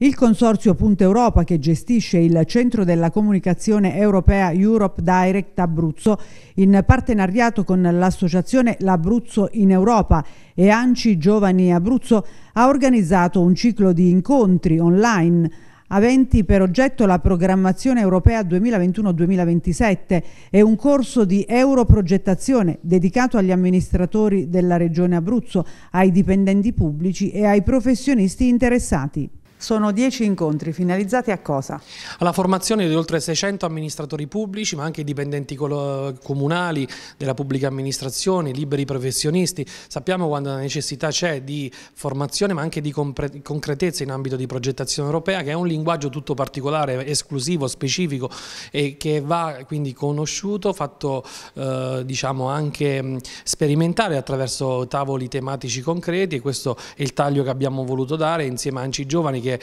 Il consorzio Punta Europa, che gestisce il centro della comunicazione europea Europe Direct Abruzzo, in partenariato con l'associazione L'Abruzzo in Europa e Anci Giovani Abruzzo, ha organizzato un ciclo di incontri online aventi per oggetto la programmazione europea 2021-2027 e un corso di europrogettazione dedicato agli amministratori della Regione Abruzzo, ai dipendenti pubblici e ai professionisti interessati. Sono dieci incontri finalizzati a cosa? Alla formazione di oltre 600 amministratori pubblici ma anche dipendenti comunali della pubblica amministrazione, liberi professionisti. Sappiamo quando la necessità c'è di formazione ma anche di concretezza in ambito di progettazione europea che è un linguaggio tutto particolare, esclusivo, specifico e che va quindi conosciuto, fatto eh, diciamo anche sperimentare attraverso tavoli tematici concreti e questo è il taglio che abbiamo voluto dare insieme a Anci Giovani che Langhe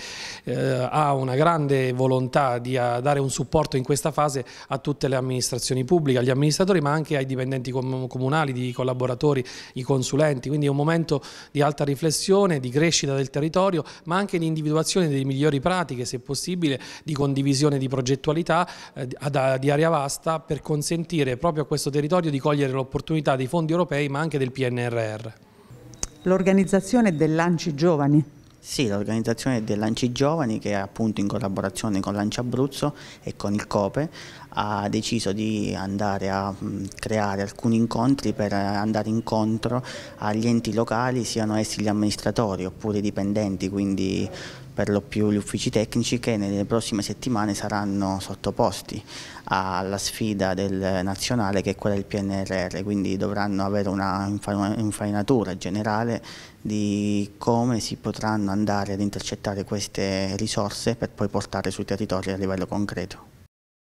eh, ha una grande volontà di eh, dare un supporto in questa fase a tutte le amministrazioni pubbliche, agli amministratori ma anche ai dipendenti com comunali, di collaboratori, i consulenti, quindi è un momento di alta riflessione, di crescita del territorio ma anche di individuazione delle migliori pratiche se possibile, di condivisione di progettualità eh, di area vasta per consentire proprio a questo territorio di cogliere l'opportunità dei fondi europei ma anche del PNRR. L'organizzazione del Lanci Giovani sì, l'organizzazione dell'Anci Giovani che appunto in collaborazione con l'Anci Abruzzo e con il COPE ha deciso di andare a creare alcuni incontri per andare incontro agli enti locali, siano essi gli amministratori oppure i dipendenti, quindi per lo più gli uffici tecnici che nelle prossime settimane saranno sottoposti alla sfida del nazionale che è quella del PNRR, quindi dovranno avere una infarinatura generale di come si potranno andare ad intercettare queste risorse per poi portare sui territori a livello concreto.